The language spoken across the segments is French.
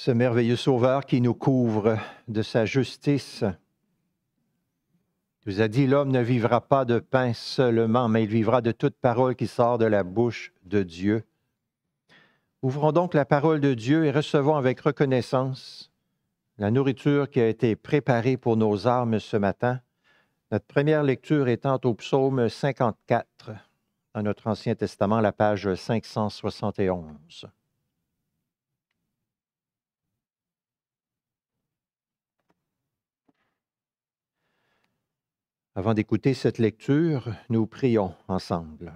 ce merveilleux Sauveur qui nous couvre de sa justice. nous a dit, l'homme ne vivra pas de pain seulement, mais il vivra de toute parole qui sort de la bouche de Dieu. Ouvrons donc la parole de Dieu et recevons avec reconnaissance la nourriture qui a été préparée pour nos armes ce matin, notre première lecture étant au psaume 54, dans notre Ancien Testament, la page 571. Avant d'écouter cette lecture, nous prions ensemble.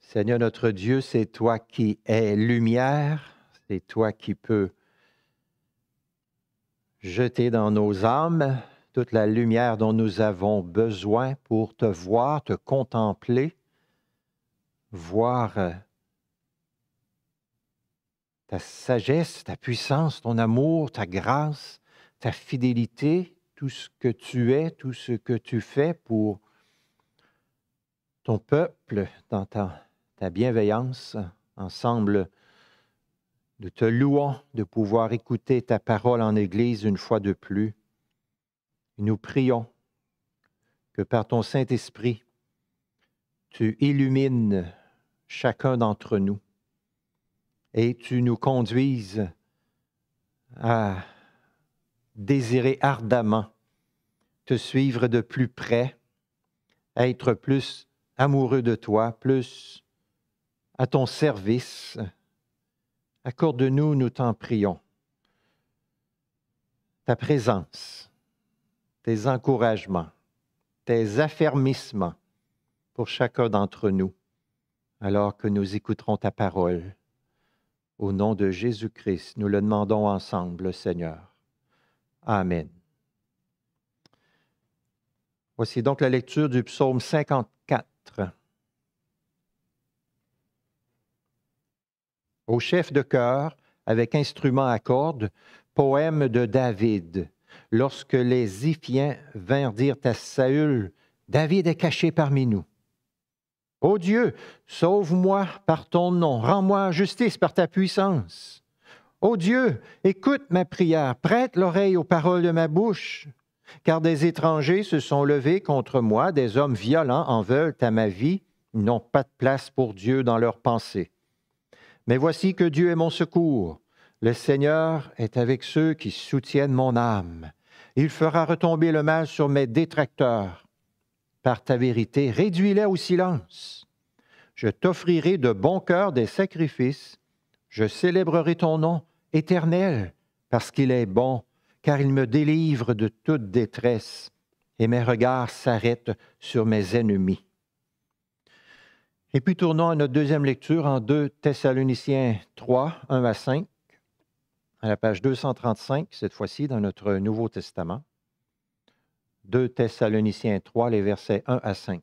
Seigneur notre Dieu, c'est toi qui es lumière, c'est toi qui peux jeter dans nos âmes toute la lumière dont nous avons besoin pour te voir, te contempler, voir euh, ta sagesse, ta puissance, ton amour, ta grâce, ta fidélité, tout ce que tu es, tout ce que tu fais pour ton peuple, dans ta, bienveillance, ensemble, de te louons, de pouvoir écouter ta parole en Église une fois de plus. Nous prions que par ton Saint-Esprit, tu illumines chacun d'entre nous et tu nous conduises à désirer ardemment te suivre de plus près, être plus amoureux de toi, plus à ton service. Accorde-nous, nous t'en prions, ta présence, tes encouragements, tes affermissements pour chacun d'entre nous, alors que nous écouterons ta parole. Au nom de Jésus-Christ, nous le demandons ensemble, Seigneur. Amen. Voici donc la lecture du psaume 54. Au chef de chœur, avec instrument à cordes, poème de David. Lorsque les Ziphiens vinrent dire à Saül, David est caché parmi nous. Ô Dieu, sauve-moi par ton nom, rends-moi justice par ta puissance. Ô oh Dieu, écoute ma prière, prête l'oreille aux paroles de ma bouche, car des étrangers se sont levés contre moi, des hommes violents en veulent à ma vie, ils n'ont pas de place pour Dieu dans leurs pensées. Mais voici que Dieu est mon secours, le Seigneur est avec ceux qui soutiennent mon âme, il fera retomber le mal sur mes détracteurs. Par ta vérité, réduis-les au silence. Je t'offrirai de bon cœur des sacrifices, je célébrerai ton nom, Éternel, parce qu'il est bon, car il me délivre de toute détresse, et mes regards s'arrêtent sur mes ennemis. Et puis tournons à notre deuxième lecture en 2 Thessaloniciens 3, 1 à 5, à la page 235, cette fois-ci dans notre Nouveau Testament. 2 Thessaloniciens 3, les versets 1 à 5.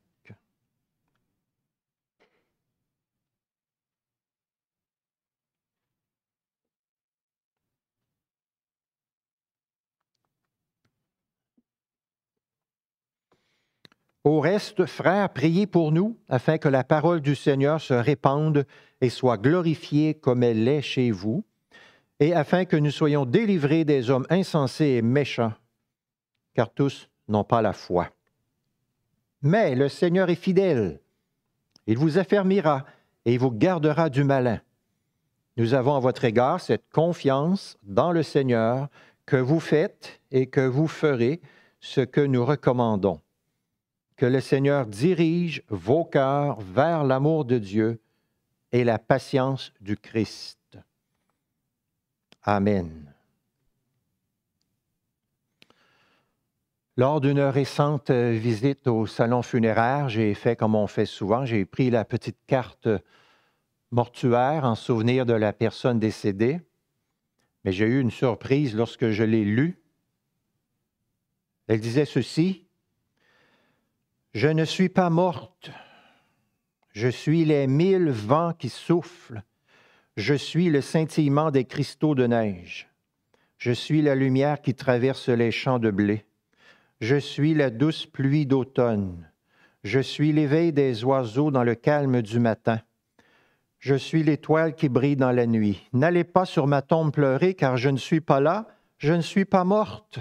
Au reste, frères, priez pour nous, afin que la parole du Seigneur se répande et soit glorifiée comme elle l'est chez vous, et afin que nous soyons délivrés des hommes insensés et méchants, car tous n'ont pas la foi. Mais le Seigneur est fidèle. Il vous affermira et il vous gardera du malin. Nous avons à votre égard cette confiance dans le Seigneur que vous faites et que vous ferez ce que nous recommandons que le Seigneur dirige vos cœurs vers l'amour de Dieu et la patience du Christ. Amen. Lors d'une récente visite au salon funéraire, j'ai fait comme on fait souvent, j'ai pris la petite carte mortuaire en souvenir de la personne décédée, mais j'ai eu une surprise lorsque je l'ai lue. Elle disait ceci, je ne suis pas morte. Je suis les mille vents qui soufflent. Je suis le scintillement des cristaux de neige. Je suis la lumière qui traverse les champs de blé. Je suis la douce pluie d'automne. Je suis l'éveil des oiseaux dans le calme du matin. Je suis l'étoile qui brille dans la nuit. N'allez pas sur ma tombe pleurer, car je ne suis pas là, je ne suis pas morte.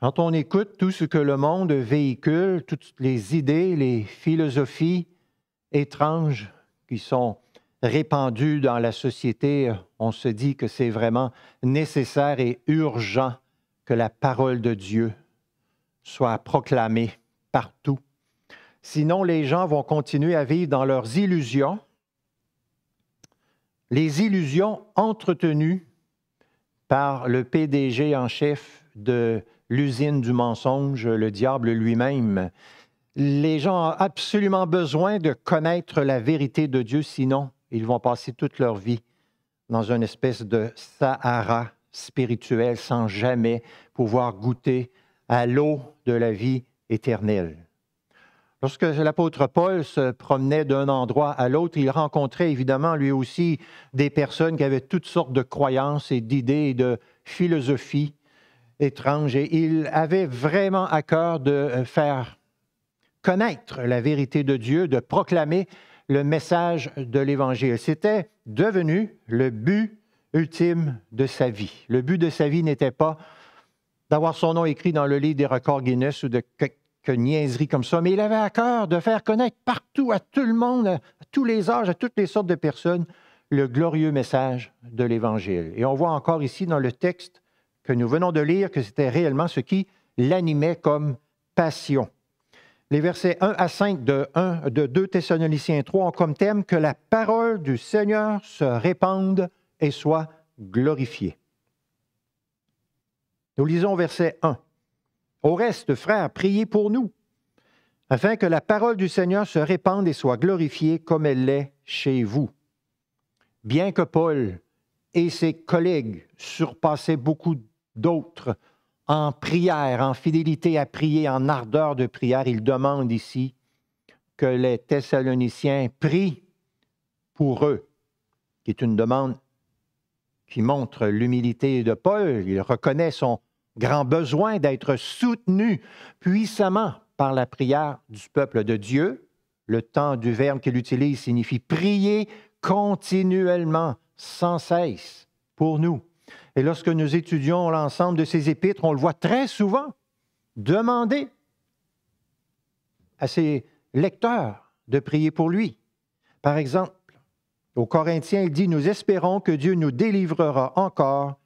Quand on écoute tout ce que le monde véhicule, toutes les idées, les philosophies étranges qui sont répandues dans la société, on se dit que c'est vraiment nécessaire et urgent que la parole de Dieu soit proclamée partout. Sinon, les gens vont continuer à vivre dans leurs illusions, les illusions entretenues par le PDG en chef de l'usine du mensonge, le diable lui-même. Les gens ont absolument besoin de connaître la vérité de Dieu, sinon ils vont passer toute leur vie dans une espèce de Sahara spirituel sans jamais pouvoir goûter à l'eau de la vie éternelle. Lorsque l'apôtre Paul se promenait d'un endroit à l'autre, il rencontrait évidemment lui aussi des personnes qui avaient toutes sortes de croyances et d'idées et de philosophies étrange et il avait vraiment à cœur de euh, faire connaître la vérité de Dieu, de proclamer le message de l'Évangile. C'était devenu le but ultime de sa vie. Le but de sa vie n'était pas d'avoir son nom écrit dans le livre des records Guinness ou de quelques niaiserie comme ça, mais il avait à cœur de faire connaître partout, à tout le monde, à tous les âges, à toutes les sortes de personnes, le glorieux message de l'Évangile. Et on voit encore ici dans le texte que nous venons de lire que c'était réellement ce qui l'animait comme passion. Les versets 1 à 5 de, 1, de 2 Thessaloniciens 3 ont comme thème que la parole du Seigneur se répande et soit glorifiée. Nous lisons verset 1. Au reste, frères, priez pour nous, afin que la parole du Seigneur se répande et soit glorifiée comme elle l'est chez vous. Bien que Paul et ses collègues surpassaient beaucoup d'autres en prière, en fidélité à prier, en ardeur de prière. Il demande ici que les Thessaloniciens prient pour eux, qui est une demande qui montre l'humilité de Paul. Il reconnaît son grand besoin d'être soutenu puissamment par la prière du peuple de Dieu. Le temps du verbe qu'il utilise signifie prier continuellement, sans cesse, pour nous. Et lorsque nous étudions l'ensemble de ces épîtres, on le voit très souvent demander à ses lecteurs de prier pour lui. Par exemple, aux Corinthiens, il dit, nous espérons que Dieu nous délivrera encore,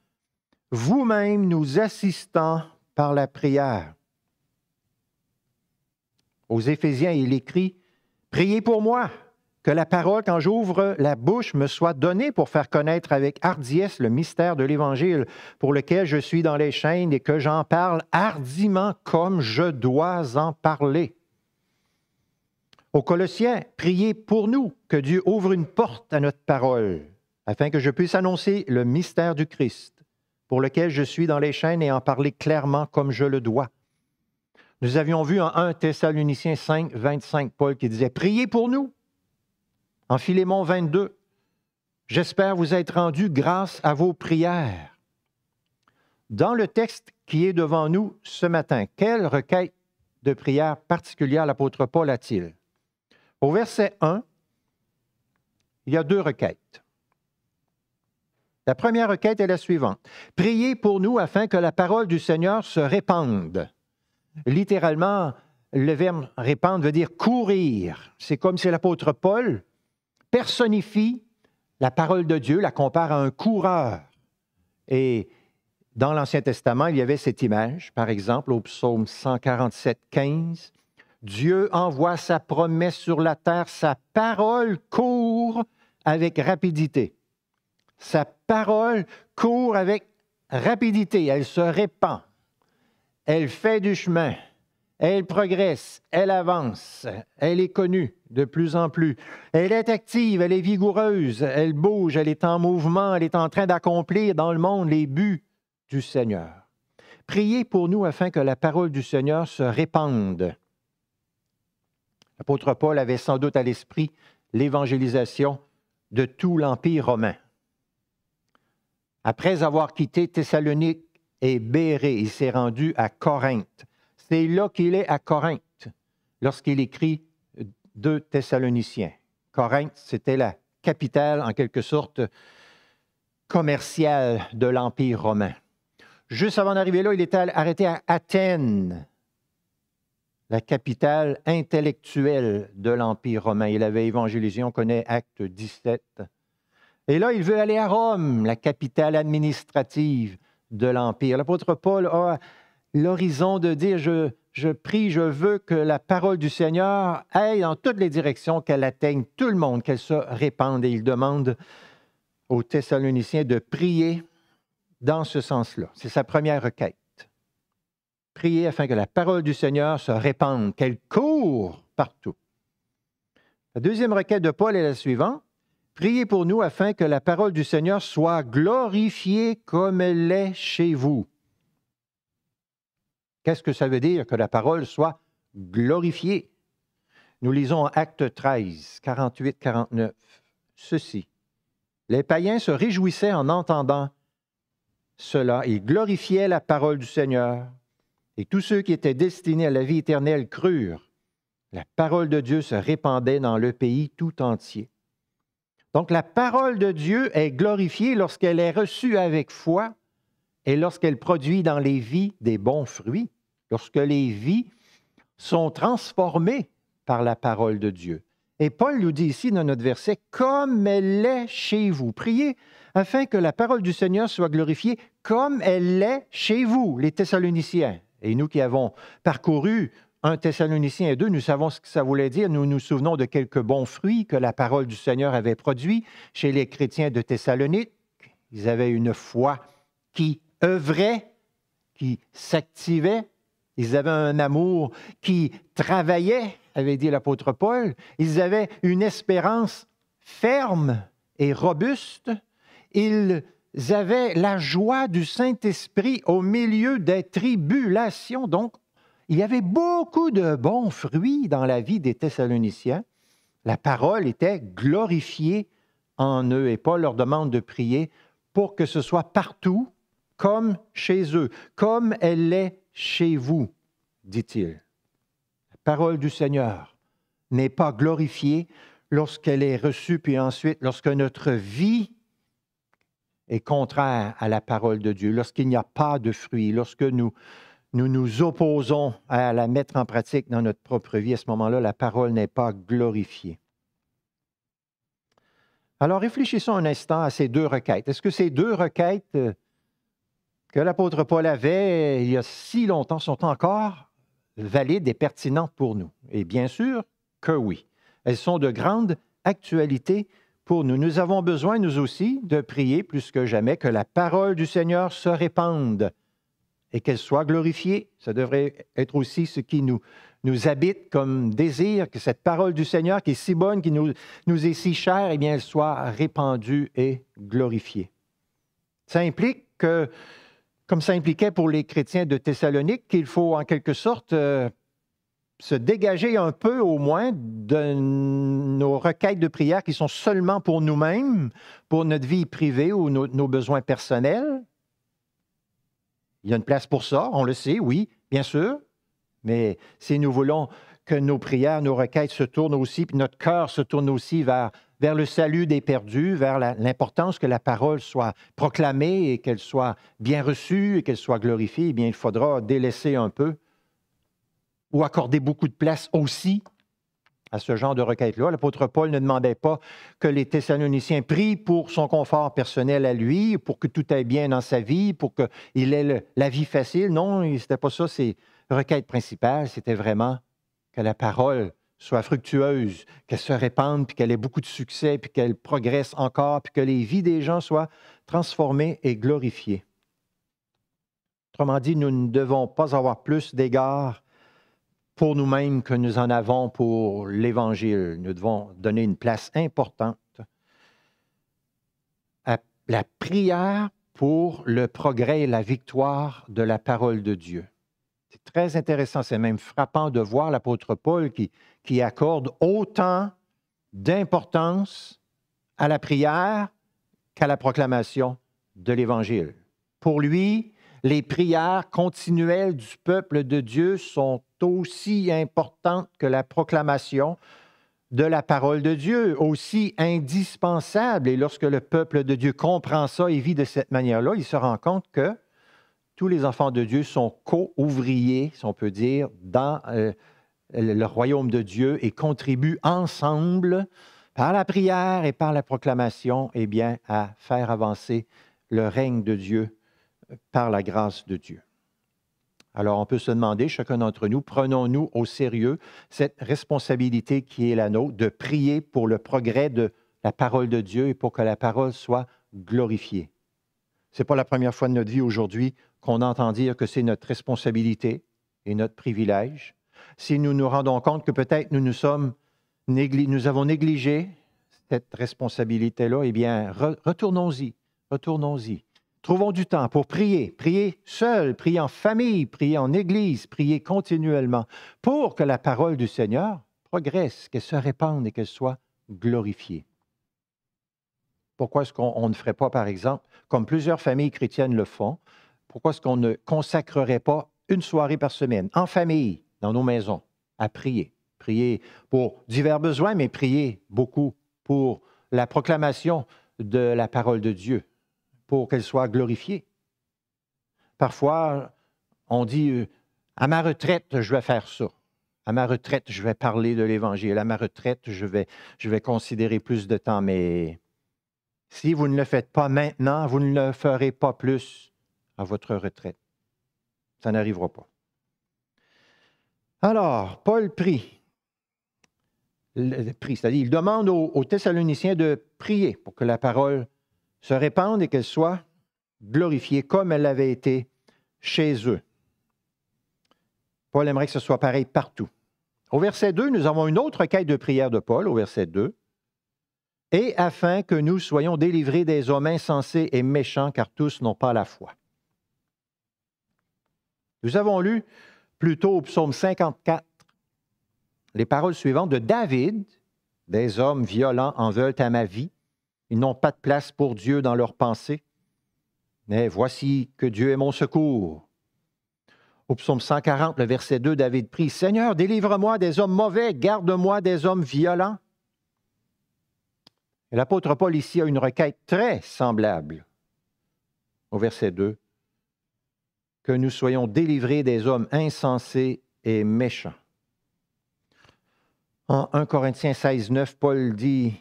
vous-même nous assistant par la prière. Aux Éphésiens, il écrit, Priez pour moi, que la parole, quand j'ouvre la bouche, me soit donnée pour faire connaître avec hardiesse le mystère de l'Évangile, pour lequel je suis dans les chaînes et que j'en parle hardiment comme je dois en parler. Aux Colossiens, priez pour nous que Dieu ouvre une porte à notre parole, afin que je puisse annoncer le mystère du Christ, pour lequel je suis dans les chaînes et en parler clairement comme je le dois. Nous avions vu en 1 Thessaloniciens 5, 25, Paul qui disait, Priez pour nous en Philémon 22, J'espère vous être rendu grâce à vos prières. Dans le texte qui est devant nous ce matin, quelle requête de prière particulière l'apôtre Paul a-t-il? Au verset 1, il y a deux requêtes. La première requête est la suivante. Priez pour nous afin que la parole du Seigneur se répande. Littéralement, le verbe répandre veut dire courir. C'est comme si l'apôtre Paul personnifie la parole de Dieu, la compare à un coureur. Et dans l'Ancien Testament, il y avait cette image, par exemple, au psaume 147, 15. Dieu envoie sa promesse sur la terre, sa parole court avec rapidité. Sa parole court avec rapidité, elle se répand, elle fait du chemin. Elle progresse, elle avance, elle est connue de plus en plus. Elle est active, elle est vigoureuse, elle bouge, elle est en mouvement, elle est en train d'accomplir dans le monde les buts du Seigneur. Priez pour nous afin que la parole du Seigneur se répande. L'apôtre Paul avait sans doute à l'esprit l'évangélisation de tout l'Empire romain. Après avoir quitté Thessalonique et Béré, il s'est rendu à Corinthe c'est là qu'il est à Corinthe lorsqu'il écrit deux Thessaloniciens. Corinthe, c'était la capitale, en quelque sorte, commerciale de l'Empire romain. Juste avant d'arriver là, il était arrêté à Athènes, la capitale intellectuelle de l'Empire romain. Il avait évangélisé, on connaît Acte 17. Et là, il veut aller à Rome, la capitale administrative de l'Empire. L'apôtre Paul a l'horizon de dire je, je prie, je veux que la parole du Seigneur aille dans toutes les directions, qu'elle atteigne tout le monde, qu'elle se répande. Et il demande aux Thessaloniciens de prier dans ce sens-là. C'est sa première requête. priez afin que la parole du Seigneur se répande, qu'elle court partout. La deuxième requête de Paul est la suivante. Priez pour nous afin que la parole du Seigneur soit glorifiée comme elle l'est chez vous. Qu'est-ce que ça veut dire que la parole soit glorifiée? Nous lisons Acte 13, 48-49. Ceci. Les païens se réjouissaient en entendant cela. Ils glorifiaient la parole du Seigneur. Et tous ceux qui étaient destinés à la vie éternelle crurent. La parole de Dieu se répandait dans le pays tout entier. Donc la parole de Dieu est glorifiée lorsqu'elle est reçue avec foi et lorsqu'elle produit dans les vies des bons fruits, lorsque les vies sont transformées par la parole de Dieu. Et Paul nous dit ici dans notre verset, comme elle est chez vous. Priez afin que la parole du Seigneur soit glorifiée comme elle est chez vous, les Thessaloniciens. Et nous qui avons parcouru un Thessalonicien et deux, nous savons ce que ça voulait dire. Nous nous souvenons de quelques bons fruits que la parole du Seigneur avait produits chez les chrétiens de Thessalonique. Ils avaient une foi qui œuvraient, qui s'activaient. Ils avaient un amour qui travaillait, avait dit l'apôtre Paul. Ils avaient une espérance ferme et robuste. Ils avaient la joie du Saint-Esprit au milieu des tribulations. Donc, il y avait beaucoup de bons fruits dans la vie des Thessaloniciens. La parole était glorifiée en eux et Paul leur demande de prier pour que ce soit partout comme chez eux, comme elle est chez vous, dit-il. La parole du Seigneur n'est pas glorifiée lorsqu'elle est reçue, puis ensuite lorsque notre vie est contraire à la parole de Dieu, lorsqu'il n'y a pas de fruit, lorsque nous, nous nous opposons à la mettre en pratique dans notre propre vie, à ce moment-là, la parole n'est pas glorifiée. Alors réfléchissons un instant à ces deux requêtes. Est-ce que ces deux requêtes euh, que l'apôtre Paul avait il y a si longtemps sont encore valides et pertinentes pour nous? Et bien sûr que oui. Elles sont de grande actualité pour nous. Nous avons besoin, nous aussi, de prier plus que jamais que la parole du Seigneur se répande et qu'elle soit glorifiée. Ça devrait être aussi ce qui nous, nous habite comme désir, que cette parole du Seigneur qui est si bonne, qui nous, nous est si chère, eh bien, elle soit répandue et glorifiée. Ça implique que comme ça impliquait pour les chrétiens de Thessalonique qu'il faut en quelque sorte euh, se dégager un peu au moins de nos requêtes de prière qui sont seulement pour nous-mêmes, pour notre vie privée ou nos besoins personnels. Il y a une place pour ça, on le sait, oui, bien sûr, mais si nous voulons que nos prières, nos requêtes se tournent aussi, notre cœur se tourne aussi vers, vers le salut des perdus, vers l'importance que la parole soit proclamée et qu'elle soit bien reçue et qu'elle soit glorifiée, eh bien, il faudra délaisser un peu ou accorder beaucoup de place aussi à ce genre de requête-là. L'apôtre Paul ne demandait pas que les Thessaloniciens prient pour son confort personnel à lui, pour que tout aille bien dans sa vie, pour qu'il ait la vie facile. Non, ce n'était pas ça ses requêtes principales, c'était vraiment que la parole soit fructueuse, qu'elle se répande, puis qu'elle ait beaucoup de succès, puis qu'elle progresse encore, puis que les vies des gens soient transformées et glorifiées. Autrement dit, nous ne devons pas avoir plus d'égards pour nous-mêmes que nous en avons pour l'Évangile. Nous devons donner une place importante à la prière pour le progrès et la victoire de la parole de Dieu. C'est très intéressant, c'est même frappant de voir l'apôtre Paul qui, accorde autant d'importance à la prière qu'à la proclamation de l'Évangile. Pour lui, les prières continuelles du peuple de Dieu sont aussi importantes que la proclamation de la parole de Dieu, aussi indispensable. Et lorsque le peuple de Dieu comprend ça et vit de cette manière-là, il se rend compte que tous les enfants de Dieu sont co-ouvriers, si on peut dire, dans euh, le royaume de Dieu et contribuent ensemble, par la prière et par la proclamation, eh bien, à faire avancer le règne de Dieu par la grâce de Dieu. Alors on peut se demander, chacun d'entre nous, prenons-nous au sérieux cette responsabilité qui est la nôtre de prier pour le progrès de la parole de Dieu et pour que la parole soit glorifiée. Ce n'est pas la première fois de notre vie aujourd'hui qu'on entend dire que c'est notre responsabilité et notre privilège, si nous nous rendons compte que peut-être nous nous sommes nous avons négligé cette responsabilité-là, eh bien, retournons-y, retournons-y. Trouvons du temps pour prier, prier seul, prier en famille, prier en église, prier continuellement, pour que la parole du Seigneur progresse, qu'elle se répande et qu'elle soit glorifiée. Pourquoi est-ce qu'on ne ferait pas, par exemple, comme plusieurs familles chrétiennes le font, pourquoi est-ce qu'on ne consacrerait pas une soirée par semaine, en famille, dans nos maisons, à prier? Prier pour divers besoins, mais prier beaucoup pour la proclamation de la parole de Dieu, pour qu'elle soit glorifiée. Parfois, on dit, euh, à ma retraite, je vais faire ça. À ma retraite, je vais parler de l'Évangile. À ma retraite, je vais, je vais considérer plus de temps. Mais si vous ne le faites pas maintenant, vous ne le ferez pas plus à votre retraite. Ça n'arrivera pas. Alors, Paul prie. Le prie c'est-à-dire, il demande aux, aux Thessaloniciens de prier pour que la parole se répande et qu'elle soit glorifiée comme elle l'avait été chez eux. Paul aimerait que ce soit pareil partout. Au verset 2, nous avons une autre quête de prière de Paul, au verset 2. Et afin que nous soyons délivrés des hommes insensés et méchants, car tous n'ont pas la foi. Nous avons lu plus tôt au psaume 54 les paroles suivantes de David. Des hommes violents en veulent à ma vie. Ils n'ont pas de place pour Dieu dans leurs pensées. Mais voici que Dieu est mon secours. Au psaume 140, le verset 2, David prie, Seigneur, délivre-moi des hommes mauvais, garde-moi des hommes violents. l'apôtre Paul ici a une requête très semblable au verset 2 que nous soyons délivrés des hommes insensés et méchants. En 1 Corinthiens 16, 9, Paul dit,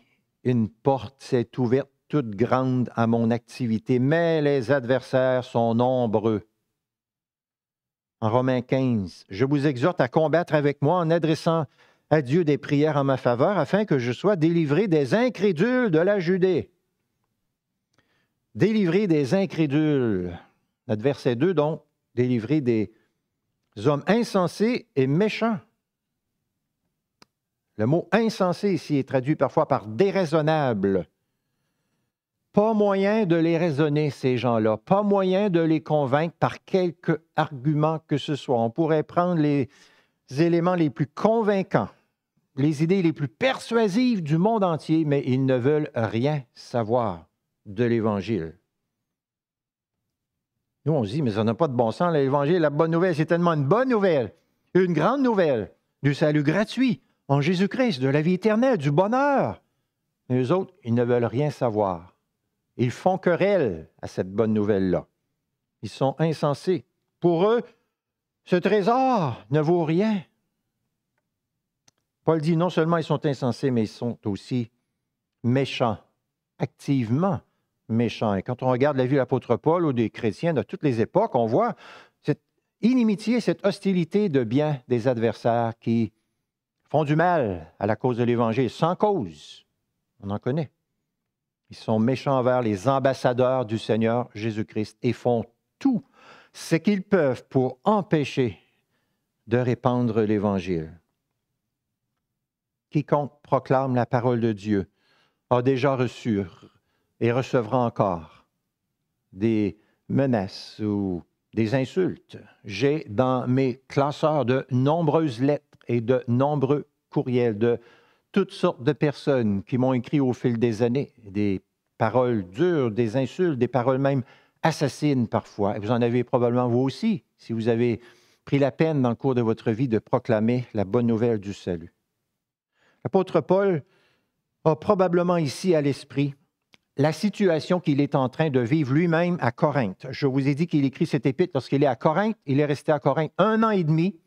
Une porte s'est ouverte toute grande à mon activité, mais les adversaires sont nombreux. En Romains 15, Je vous exhorte à combattre avec moi en adressant à Dieu des prières en ma faveur, afin que je sois délivré des incrédules de la Judée. Délivré des incrédules. Notre 2, donc, délivrer des hommes insensés et méchants. Le mot insensé ici est traduit parfois par déraisonnable. Pas moyen de les raisonner, ces gens-là. Pas moyen de les convaincre par quelque argument que ce soit. On pourrait prendre les éléments les plus convaincants, les idées les plus persuasives du monde entier, mais ils ne veulent rien savoir de l'Évangile. Nous, on se dit, mais ça n'a pas de bon sens, l'Évangile, la bonne nouvelle, c'est tellement une bonne nouvelle, une grande nouvelle du salut gratuit en Jésus-Christ, de la vie éternelle, du bonheur. Mais eux autres, ils ne veulent rien savoir. Ils font querelle à cette bonne nouvelle-là. Ils sont insensés. Pour eux, ce trésor ne vaut rien. Paul dit non seulement ils sont insensés, mais ils sont aussi méchants, activement méchants. Et quand on regarde la vie de l'apôtre Paul ou des chrétiens de toutes les époques, on voit cette inimitié, cette hostilité de bien des adversaires qui font du mal à la cause de l'Évangile, sans cause. On en connaît. Ils sont méchants envers les ambassadeurs du Seigneur Jésus-Christ et font tout ce qu'ils peuvent pour empêcher de répandre l'Évangile. Quiconque proclame la parole de Dieu a déjà reçu, et recevra encore des menaces ou des insultes. J'ai dans mes classeurs de nombreuses lettres et de nombreux courriels de toutes sortes de personnes qui m'ont écrit au fil des années, des paroles dures, des insultes, des paroles même assassines parfois. Et vous en avez probablement vous aussi, si vous avez pris la peine dans le cours de votre vie de proclamer la bonne nouvelle du salut. L'apôtre Paul a probablement ici à l'esprit la situation qu'il est en train de vivre lui-même à Corinthe. Je vous ai dit qu'il écrit cette épître lorsqu'il est à Corinthe. Il est resté à Corinthe un an et demi.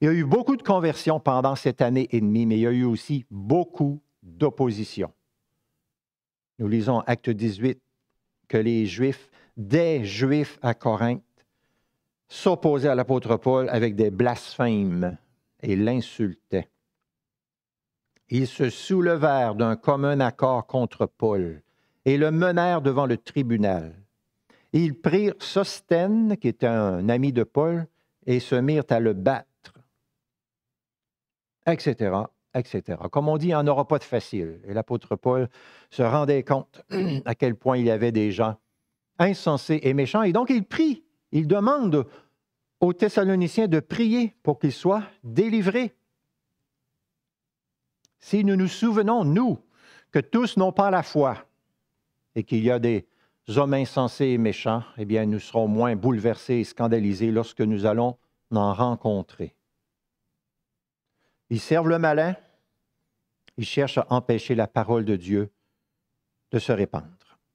Il y a eu beaucoup de conversions pendant cette année et demie, mais il y a eu aussi beaucoup d'opposition. Nous lisons Acte 18 que les Juifs, des Juifs à Corinthe, s'opposaient à l'apôtre Paul avec des blasphèmes et l'insultaient. Ils se soulevèrent d'un commun accord contre Paul et le menèrent devant le tribunal. ils prirent Sostène, qui était un ami de Paul, et se mirent à le battre, etc., etc. Comme on dit, il n'y en pas de facile. Et l'apôtre Paul se rendait compte à quel point il y avait des gens insensés et méchants. Et donc, il prie, il demande aux Thessaloniciens de prier pour qu'ils soient délivrés. Si nous nous souvenons, nous, que tous n'ont pas la foi, et qu'il y a des hommes insensés et méchants, eh bien, nous serons moins bouleversés et scandalisés lorsque nous allons en rencontrer. Ils servent le malin, ils cherchent à empêcher la parole de Dieu de se répandre.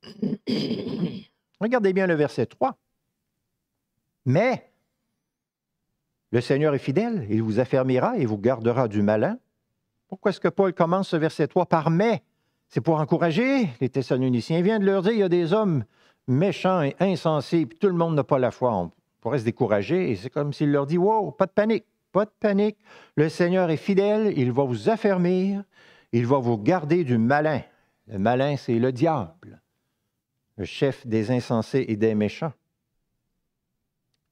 Regardez bien le verset 3. Mais le Seigneur est fidèle, il vous affermira et vous gardera du malin. Pourquoi est-ce que Paul commence ce verset 3 par mais c'est pour encourager les Thessaloniciens. Il vient de leur dire il y a des hommes méchants et insensés, puis tout le monde n'a pas la foi. On pourrait se décourager et c'est comme s'il leur dit Wow, pas de panique, pas de panique. Le Seigneur est fidèle, il va vous affermir, il va vous garder du malin. Le malin, c'est le diable, le chef des insensés et des méchants.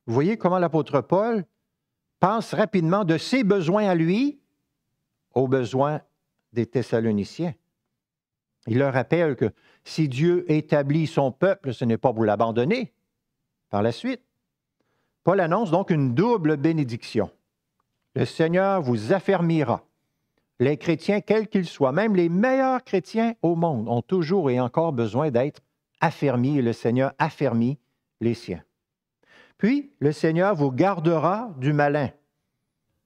Vous voyez comment l'apôtre Paul pense rapidement de ses besoins à lui aux besoins des Thessaloniciens. Il leur rappelle que si Dieu établit son peuple, ce n'est pas pour l'abandonner par la suite. Paul annonce donc une double bénédiction. Le Seigneur vous affermira. Les chrétiens, quels qu'ils soient, même les meilleurs chrétiens au monde, ont toujours et encore besoin d'être affermis et le Seigneur affermit les siens. Puis, le Seigneur vous gardera du malin.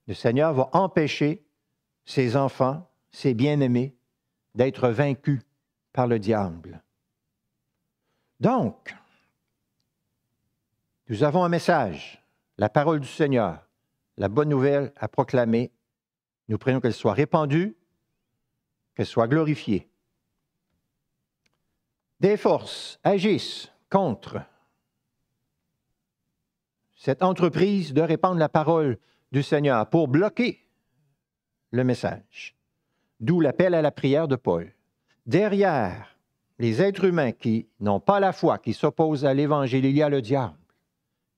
Le Seigneur va empêcher ses enfants, ses bien-aimés, d'être vaincu par le diable. Donc, nous avons un message, la parole du Seigneur, la bonne nouvelle à proclamer. Nous prions qu'elle soit répandue, qu'elle soit glorifiée. Des forces agissent contre cette entreprise de répandre la parole du Seigneur pour bloquer le message d'où l'appel à la prière de Paul. Derrière les êtres humains qui n'ont pas la foi, qui s'opposent à l'Évangile, il y a le diable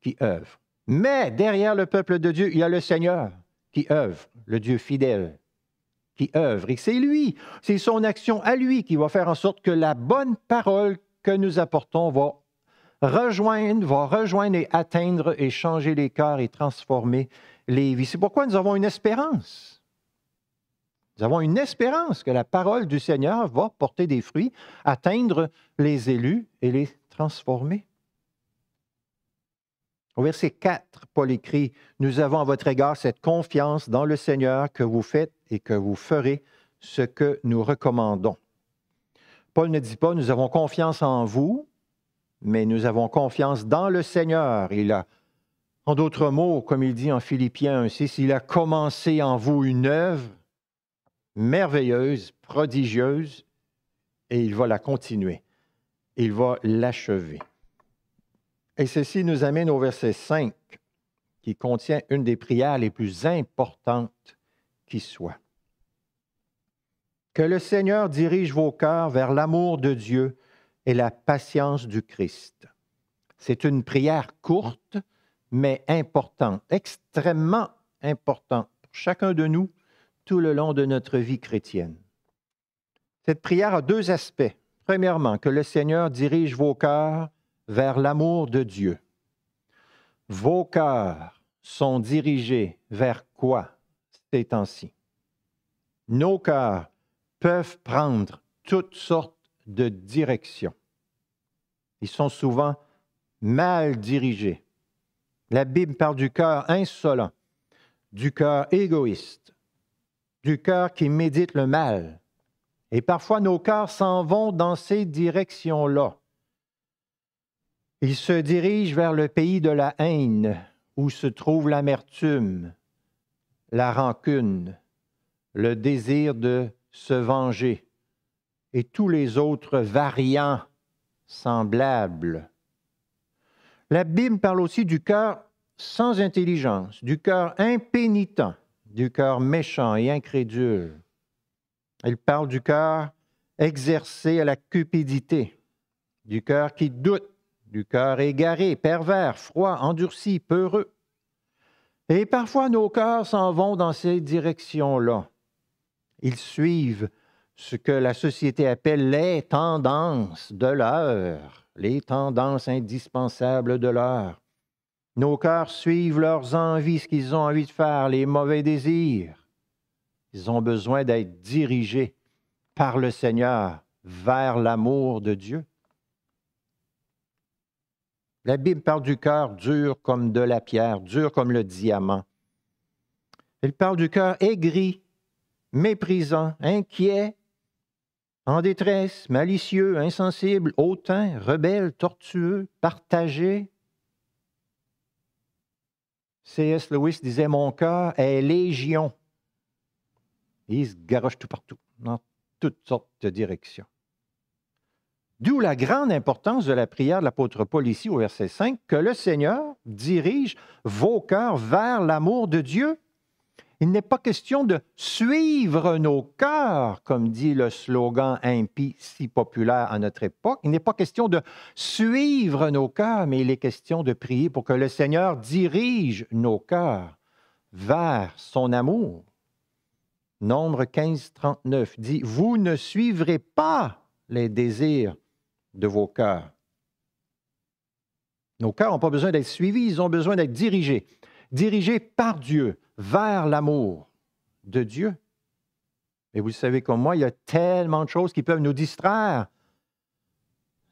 qui œuvre. Mais derrière le peuple de Dieu, il y a le Seigneur qui œuvre, le Dieu fidèle qui œuvre. Et c'est lui, c'est son action à lui qui va faire en sorte que la bonne parole que nous apportons va rejoindre, va rejoindre et atteindre et changer les cœurs et transformer les vies. C'est pourquoi nous avons une espérance. Nous avons une espérance que la parole du Seigneur va porter des fruits, atteindre les élus et les transformer. Au verset 4, Paul écrit, Nous avons à votre égard cette confiance dans le Seigneur que vous faites et que vous ferez ce que nous recommandons. Paul ne dit pas, Nous avons confiance en vous, mais nous avons confiance dans le Seigneur. Il a, en d'autres mots, comme il dit en Philippiens 1.6, il a commencé en vous une œuvre merveilleuse, prodigieuse, et il va la continuer. Il va l'achever. Et ceci nous amène au verset 5, qui contient une des prières les plus importantes qui soit. Que le Seigneur dirige vos cœurs vers l'amour de Dieu et la patience du Christ. C'est une prière courte, mais importante, extrêmement importante pour chacun de nous tout le long de notre vie chrétienne. Cette prière a deux aspects. Premièrement, que le Seigneur dirige vos cœurs vers l'amour de Dieu. Vos cœurs sont dirigés vers quoi ces temps-ci? Nos cœurs peuvent prendre toutes sortes de directions. Ils sont souvent mal dirigés. La Bible parle du cœur insolent, du cœur égoïste, du cœur qui médite le mal. Et parfois nos cœurs s'en vont dans ces directions-là. Ils se dirigent vers le pays de la haine, où se trouve l'amertume, la rancune, le désir de se venger et tous les autres variants semblables. La Bible parle aussi du cœur sans intelligence, du cœur impénitent du cœur méchant et incrédule. elle parle du cœur exercé à la cupidité, du cœur qui doute, du cœur égaré, pervers, froid, endurci, peureux. Et parfois nos cœurs s'en vont dans ces directions-là. Ils suivent ce que la société appelle les tendances de l'heure, les tendances indispensables de l'heure. Nos cœurs suivent leurs envies, ce qu'ils ont envie de faire, les mauvais désirs. Ils ont besoin d'être dirigés par le Seigneur vers l'amour de Dieu. La Bible parle du cœur dur comme de la pierre, dur comme le diamant. Elle parle du cœur aigri, méprisant, inquiet, en détresse, malicieux, insensible, hautain, rebelle, tortueux, partagé, C.S. Lewis disait Mon cœur est légion. il se garoche tout partout, dans toutes sortes de directions. D'où la grande importance de la prière de l'apôtre Paul ici au verset 5, que le Seigneur dirige vos cœurs vers l'amour de Dieu il n'est pas question de suivre nos cœurs, comme dit le slogan impie si populaire à notre époque. Il n'est pas question de suivre nos cœurs, mais il est question de prier pour que le Seigneur dirige nos cœurs vers son amour. Nombre 15, 39 dit, Vous ne suivrez pas les désirs de vos cœurs. Nos cœurs n'ont pas besoin d'être suivis, ils ont besoin d'être dirigés dirigé par Dieu vers l'amour de Dieu. Et vous savez comme moi, il y a tellement de choses qui peuvent nous distraire,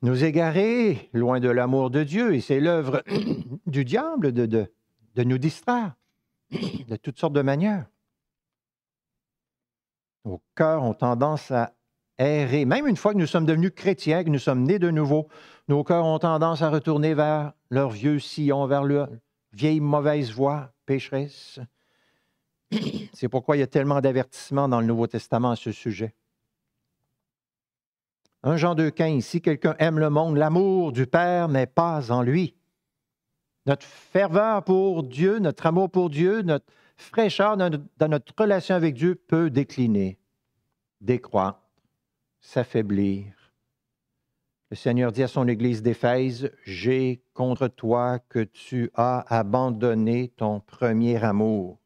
nous égarer loin de l'amour de Dieu. Et c'est l'œuvre du diable de, de nous distraire de toutes sortes de manières. Nos cœurs ont tendance à errer. Même une fois que nous sommes devenus chrétiens, que nous sommes nés de nouveau, nos cœurs ont tendance à retourner vers leur vieux sillon, vers le, vieille mauvaise voix pécheresse. C'est pourquoi il y a tellement d'avertissements dans le Nouveau Testament à ce sujet. 1 Jean 2,15 Si quelqu'un aime le monde, l'amour du Père n'est pas en lui. Notre ferveur pour Dieu, notre amour pour Dieu, notre fraîcheur dans notre relation avec Dieu peut décliner, décroître, s'affaiblir. Le Seigneur dit à son Église d'Éphèse, J'ai contre toi que tu as abandonné ton premier amour.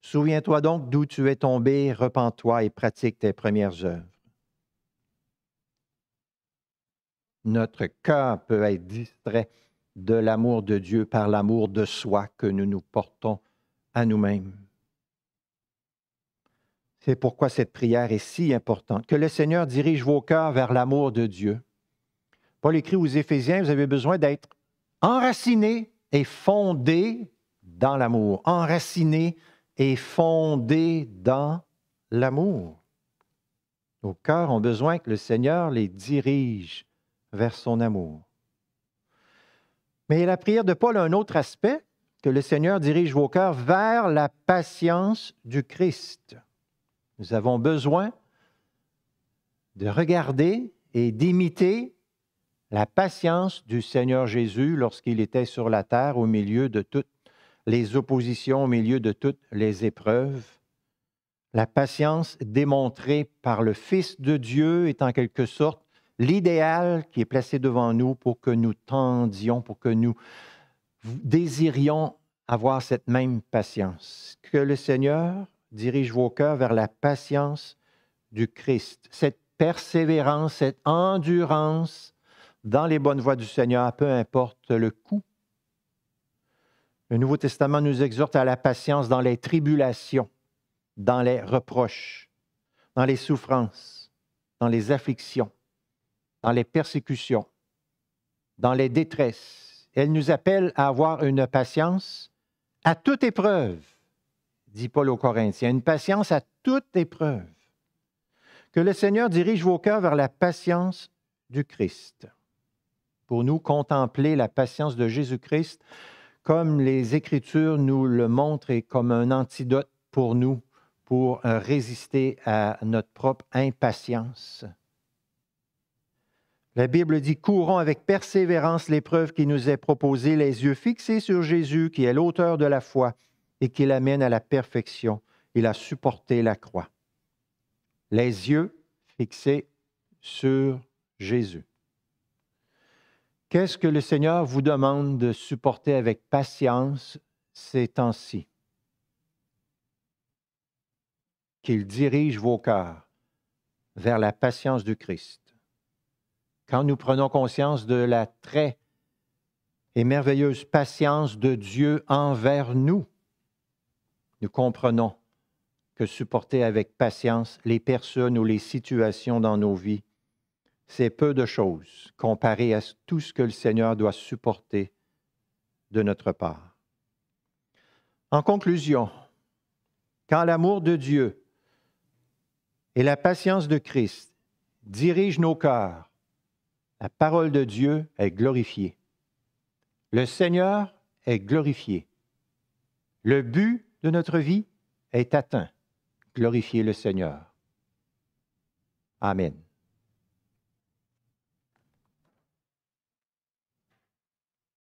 Souviens-toi donc d'où tu es tombé, repens-toi et pratique tes premières œuvres. Notre cœur peut être distrait de l'amour de Dieu par l'amour de soi que nous nous portons à nous-mêmes. C'est pourquoi cette prière est si importante. Que le Seigneur dirige vos cœurs vers l'amour de Dieu Paul écrit aux Éphésiens, vous avez besoin d'être enraciné et fondé dans l'amour. Enraciné et fondé dans l'amour. Nos cœurs ont besoin que le Seigneur les dirige vers son amour. Mais la prière de Paul a un autre aspect, que le Seigneur dirige vos cœurs vers la patience du Christ. Nous avons besoin de regarder et d'imiter la patience du Seigneur Jésus lorsqu'il était sur la terre au milieu de toutes les oppositions, au milieu de toutes les épreuves. La patience démontrée par le Fils de Dieu est en quelque sorte l'idéal qui est placé devant nous pour que nous tendions, pour que nous désirions avoir cette même patience. Que le Seigneur dirige vos cœurs vers la patience du Christ, cette persévérance, cette endurance dans les bonnes voies du Seigneur, peu importe le coût. Le Nouveau Testament nous exhorte à la patience dans les tribulations, dans les reproches, dans les souffrances, dans les afflictions, dans les persécutions, dans les détresses. Elle nous appelle à avoir une patience à toute épreuve, dit Paul aux Corinthiens, une patience à toute épreuve. Que le Seigneur dirige vos cœurs vers la patience du Christ pour nous contempler la patience de Jésus-Christ comme les Écritures nous le montrent et comme un antidote pour nous pour euh, résister à notre propre impatience. La Bible dit Courons avec persévérance l'épreuve qui nous est proposée, les yeux fixés sur Jésus, qui est l'auteur de la foi et qui l'amène à la perfection. Il a supporté la croix. Les yeux fixés sur Jésus. Qu'est-ce que le Seigneur vous demande de supporter avec patience ces temps-ci? Qu'il dirige vos cœurs vers la patience du Christ. Quand nous prenons conscience de la très et merveilleuse patience de Dieu envers nous, nous comprenons que supporter avec patience les personnes ou les situations dans nos vies c'est peu de choses comparé à tout ce que le Seigneur doit supporter de notre part. En conclusion, quand l'amour de Dieu et la patience de Christ dirigent nos cœurs, la parole de Dieu est glorifiée. Le Seigneur est glorifié. Le but de notre vie est atteint. Glorifier le Seigneur. Amen.